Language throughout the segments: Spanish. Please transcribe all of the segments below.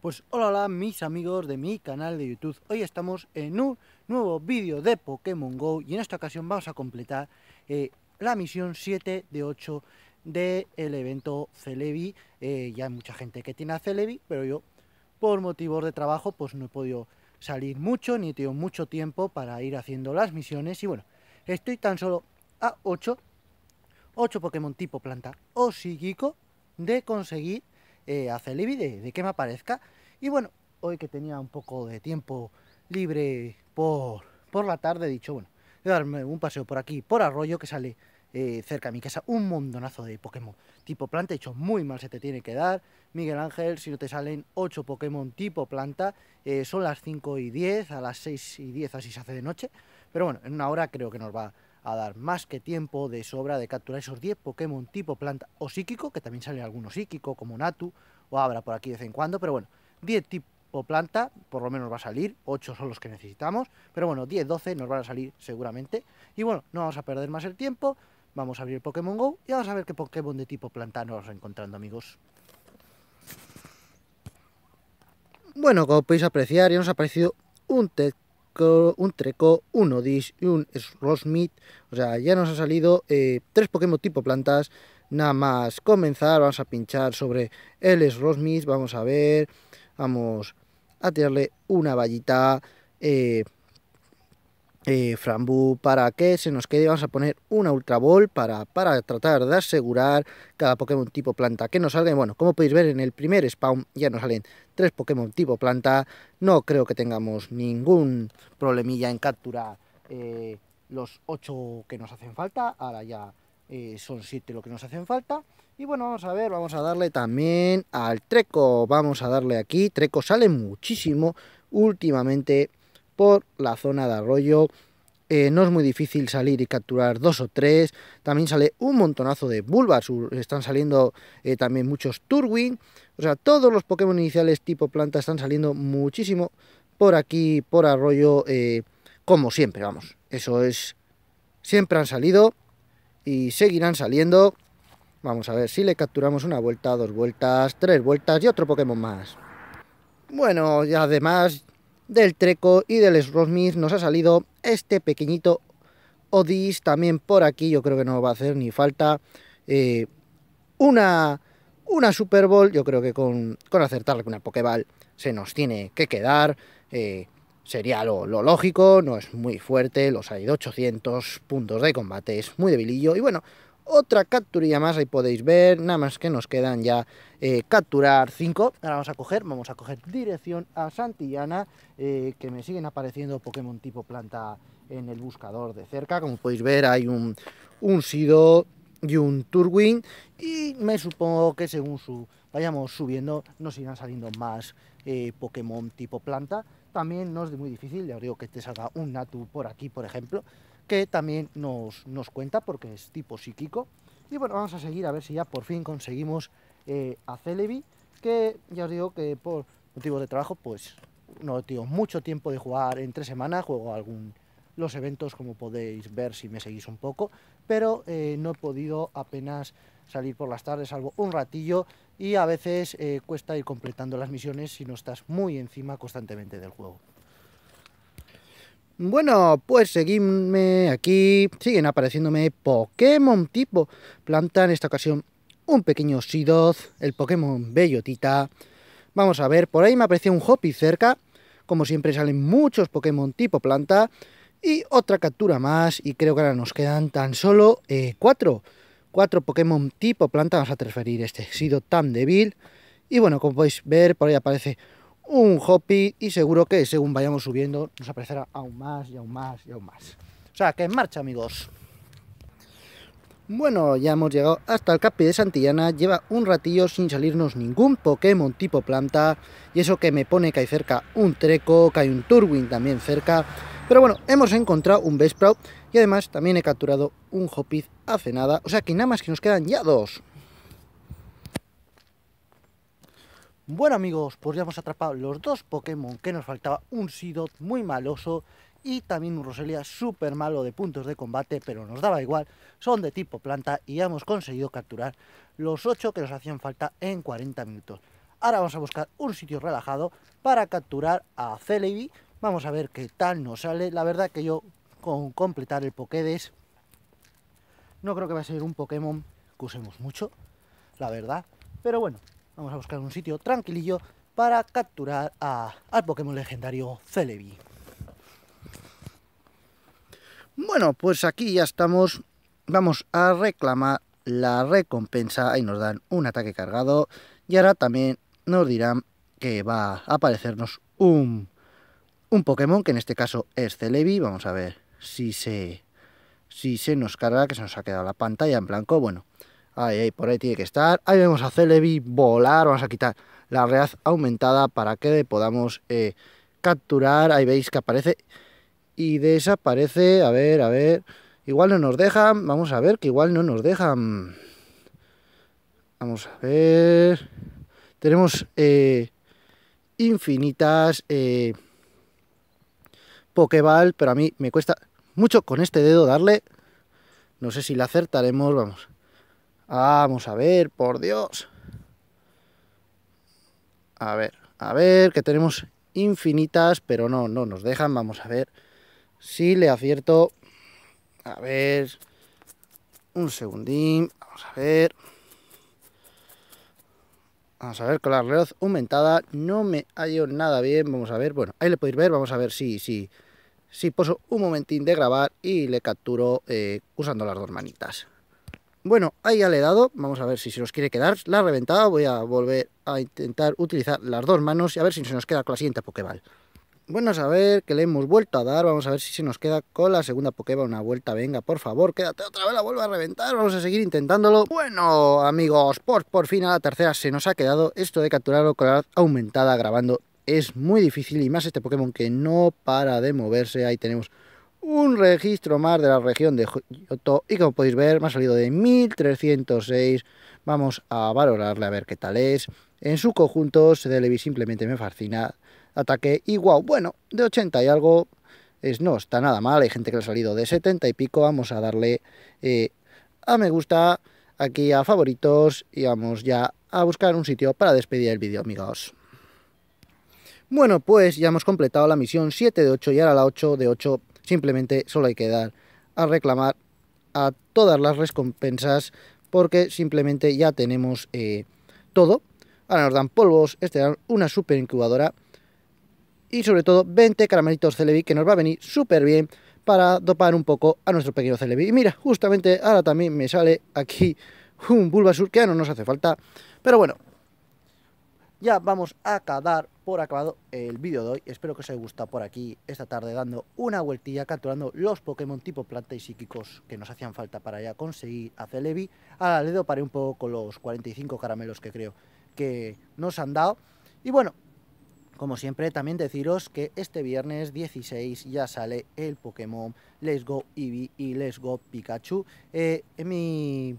Pues hola, hola mis amigos de mi canal de YouTube. Hoy estamos en un nuevo vídeo de Pokémon GO y en esta ocasión vamos a completar eh, la misión 7 de 8 del evento Celebi. Eh, ya hay mucha gente que tiene a Celebi, pero yo por motivos de trabajo pues no he podido salir mucho ni he tenido mucho tiempo para ir haciendo las misiones y bueno, estoy tan solo a 8, 8 Pokémon tipo planta o psíquico de conseguir eh, hace el vídeo de, que me aparezca. Y bueno, hoy que tenía un poco de tiempo libre por, por la tarde, dicho, bueno, voy darme un paseo por aquí, por arroyo, que sale eh, cerca de mi casa, un montonazo de Pokémon tipo planta, hecho, muy mal se te tiene que dar, Miguel Ángel, si no te salen 8 Pokémon tipo planta, eh, son las 5 y 10, a las 6 y 10 así se hace de noche, pero bueno, en una hora creo que nos va a dar más que tiempo de sobra de capturar esos 10 Pokémon tipo planta o psíquico, que también sale alguno psíquico como Natu o Abra por aquí de vez en cuando, pero bueno, 10 tipo planta por lo menos va a salir, 8 son los que necesitamos, pero bueno, 10, 12 nos van a salir seguramente. Y bueno, no vamos a perder más el tiempo, vamos a abrir Pokémon GO y vamos a ver qué Pokémon de tipo planta nos vamos encontrando amigos. Bueno, como podéis apreciar, ya nos ha aparecido un un Treco, un Odish y un Rosmith. O sea, ya nos ha salido eh, tres Pokémon tipo plantas. Nada más comenzar, vamos a pinchar sobre el Rosmith. Vamos a ver, vamos a tirarle una vallita. Eh, eh, Frambu para que se nos quede. Vamos a poner una Ultra Ball para, para tratar de asegurar cada Pokémon tipo planta que nos salga. Bueno, como podéis ver en el primer spawn ya nos salen tres Pokémon tipo planta. No creo que tengamos ningún problemilla en capturar eh, los ocho que nos hacen falta. Ahora ya eh, son siete lo que nos hacen falta. Y bueno, vamos a ver, vamos a darle también al Treco. Vamos a darle aquí. Treco sale muchísimo últimamente por la zona de arroyo. Eh, no es muy difícil salir y capturar dos o tres. También sale un montonazo de Bulbasur. Están saliendo eh, también muchos Turwin. O sea, todos los Pokémon iniciales tipo planta están saliendo muchísimo por aquí, por arroyo, eh, como siempre, vamos. Eso es... Siempre han salido y seguirán saliendo. Vamos a ver si le capturamos una vuelta, dos vueltas, tres vueltas y otro Pokémon más. Bueno, y además del Treco y del Srosmix nos ha salido este pequeñito Odis. También por aquí yo creo que no va a hacer ni falta eh, una, una Super Bowl. Yo creo que con, con acertarle con una Pokeball se nos tiene que quedar. Eh, sería lo, lo, lógico, no es muy fuerte, los hay de 800 puntos de combate, es muy debilillo y bueno, otra capturilla más, ahí podéis ver, nada más que nos quedan ya eh, capturar 5. Ahora vamos a coger, vamos a coger dirección a Santillana, eh, que me siguen apareciendo Pokémon tipo planta en el buscador de cerca. Como podéis ver hay un, un Sido y un Turwin y me supongo que según su, vayamos subiendo nos irán saliendo más eh, Pokémon tipo planta. También no es muy difícil, ya os digo que te salga un Natu por aquí, por ejemplo, que también nos, cuenta porque es tipo psíquico. Y bueno, vamos a seguir a ver si ya por fin conseguimos eh, a Celebi, que ya os digo que por motivos de trabajo, pues no tenido mucho tiempo de jugar entre semanas, juego algún los eventos como podéis ver si me seguís un poco, pero eh, no he podido apenas salir por las tardes, salvo un ratillo, y a veces eh, cuesta ir completando las misiones si no estás muy encima constantemente del juego. Bueno, pues seguidme aquí. Siguen apareciéndome Pokémon tipo planta. En esta ocasión, un pequeño Sidoth, el Pokémon Bellotita. Vamos a ver, por ahí me apareció un Hoppy cerca. Como siempre, salen muchos Pokémon tipo planta. Y otra captura más. Y creo que ahora nos quedan tan solo eh, cuatro. Cuatro Pokémon tipo planta. Vamos a transferir este sido tan débil. Y bueno, como podéis ver, por ahí aparece un hoppy y seguro que según vayamos subiendo nos aparecerá aún más y aún más y aún más. O sea, que en marcha amigos. Bueno, ya hemos llegado hasta el Capi de Santillana, lleva un ratillo sin salirnos ningún Pokémon tipo planta, y eso que me pone que hay cerca un Treco, que hay un Turwin también cerca, pero bueno, hemos encontrado un Vesprout, y además también he capturado un Hopiz hace nada, o sea que nada más que nos quedan ya dos. Bueno amigos, pues ya hemos atrapado los dos Pokémon que nos faltaba, un Sidot muy maloso y también un Roselia súper malo de puntos de combate, pero nos daba igual, son de tipo planta y hemos conseguido capturar los ocho que nos hacían falta en 40 minutos. Ahora vamos a buscar un sitio relajado para capturar a Celebi, vamos a ver qué tal nos sale, la verdad que yo con completar el Pokédex no creo que va a ser un Pokémon que usemos mucho, la verdad, pero bueno, Vamos a buscar un sitio tranquilillo para capturar al Pokémon legendario Celebi. Bueno, pues aquí ya estamos. Vamos a reclamar la recompensa. y nos dan un ataque cargado. Y ahora también nos dirán que va a aparecernos un, un Pokémon, que en este caso es Celebi. Vamos a ver si se, si se nos carga, que se nos ha quedado la pantalla en blanco. Bueno, Ahí, ahí, por ahí tiene que estar. Ahí vamos a Celebi volar, vamos a quitar la red aumentada para que le podamos eh, capturar. Ahí veis que aparece y desaparece. A ver, a ver. Igual no nos dejan. Vamos a ver que igual no nos dejan. Vamos a ver. Tenemos eh, infinitas eh, Pokeball, pero a mí me cuesta mucho con este dedo darle. No sé si la acertaremos, vamos. Vamos a ver, por Dios. A ver, a ver, que tenemos infinitas, pero no, no nos dejan. Vamos a ver si le acierto. A ver, un segundín, vamos a ver. Vamos a ver, con la red aumentada no me hallo nada bien. Vamos a ver, bueno, ahí le podéis ver, vamos a ver si, si, si poso un momentín de grabar y le capturo eh, usando las dos manitas. Bueno, ahí ya le he dado, vamos a ver si se nos quiere quedar, la reventada, voy a volver a intentar utilizar las dos manos y a ver si se nos queda con la siguiente Pokéball. Bueno, a ver que le hemos vuelto a dar, vamos a ver si se nos queda con la segunda Pokéball una vuelta, venga, por favor, quédate otra vez, la vuelvo a reventar, vamos a seguir intentándolo. Bueno, amigos, por, fin a la tercera se nos ha quedado esto de capturarlo con la aumentada grabando. Es muy difícil y más este Pokémon que no para de moverse, ahí tenemos un registro más de la región de Yoto y como podéis ver me ha salido de 1306 vamos a valorarle a ver qué tal es en su conjunto se Sedelevi simplemente me fascina ataque y wow bueno de 80 y algo es, no está nada mal hay gente que le ha salido de 70 y pico vamos a darle eh, a me gusta aquí a favoritos y vamos ya a buscar un sitio para despedir el vídeo amigos bueno, pues ya hemos completado la misión 7 de 8 y ahora la 8 de 8 Simplemente solo hay que dar a reclamar a todas las recompensas porque simplemente ya tenemos eh, todo. Ahora nos dan polvos, este dan una super incubadora y sobre todo 20 caramelitos Celebi que nos va a venir súper bien para dopar un poco a nuestro pequeño Celebi. Y mira, justamente ahora también me sale aquí un Bulbasur que ya no nos hace falta, pero bueno, ya vamos a acabar por acabado el vídeo de hoy. Espero que os haya gustado por aquí esta tarde dando una vueltilla, capturando los Pokémon tipo planta y psíquicos que nos hacían falta para ya conseguir a Celebi. Ahora le doparé un poco con los 45 caramelos que creo que nos han dado. Y bueno, como siempre, también deciros que este viernes 16 ya sale el Pokémon Let's Go Eevee y Let's Go Pikachu. Eh, mi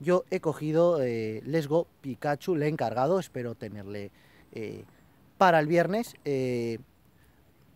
yo he cogido eh, Go Pikachu, le he encargado, espero tenerle eh, para el viernes. Eh,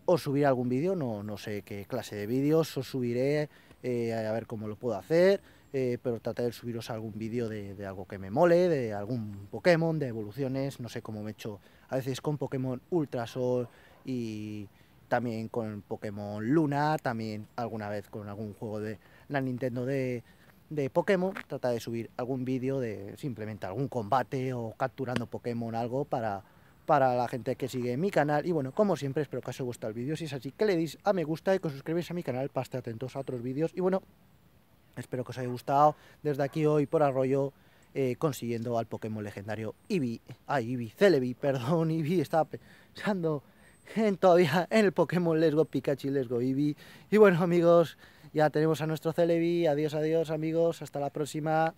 os subiré algún vídeo, no, sé qué clase de vídeos, os subiré eh, a ver cómo lo puedo hacer, pero trataré de subiros algún vídeo de, de, algo que me mole, de algún Pokémon, de evoluciones, no sé cómo me he hecho a veces con Pokémon Ultrasol y también con Pokémon Luna, también alguna vez con algún juego de la Nintendo de de Pokémon, trata de subir algún vídeo de simplemente algún combate o capturando Pokémon algo para, para la gente que sigue mi canal. Y bueno, como siempre, espero que os haya gustado el vídeo. Si es así, que le deis a me gusta y que os suscribáis a mi canal para estar atentos a otros vídeos. Y bueno, espero que os haya gustado. Desde aquí hoy por Arroyo eh, consiguiendo al Pokémon legendario Eevee. Ay, ah, Eevee, Celebi, perdón, Eevee, estaba pensando en, todavía en el Pokémon Let's Go Pikachu y Let's Go Y bueno amigos, ya tenemos a nuestro Celebi. Adiós, adiós amigos. Hasta la próxima.